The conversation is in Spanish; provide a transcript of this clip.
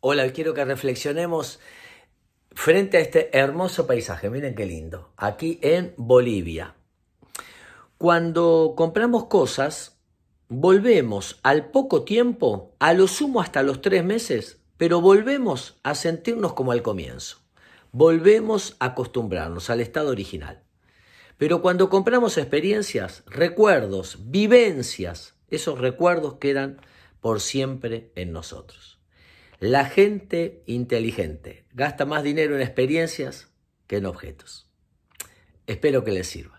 Hola, quiero que reflexionemos frente a este hermoso paisaje. Miren qué lindo. Aquí en Bolivia. Cuando compramos cosas, volvemos al poco tiempo, a lo sumo hasta los tres meses, pero volvemos a sentirnos como al comienzo. Volvemos a acostumbrarnos al estado original. Pero cuando compramos experiencias, recuerdos, vivencias, esos recuerdos quedan por siempre en nosotros. La gente inteligente gasta más dinero en experiencias que en objetos. Espero que les sirva.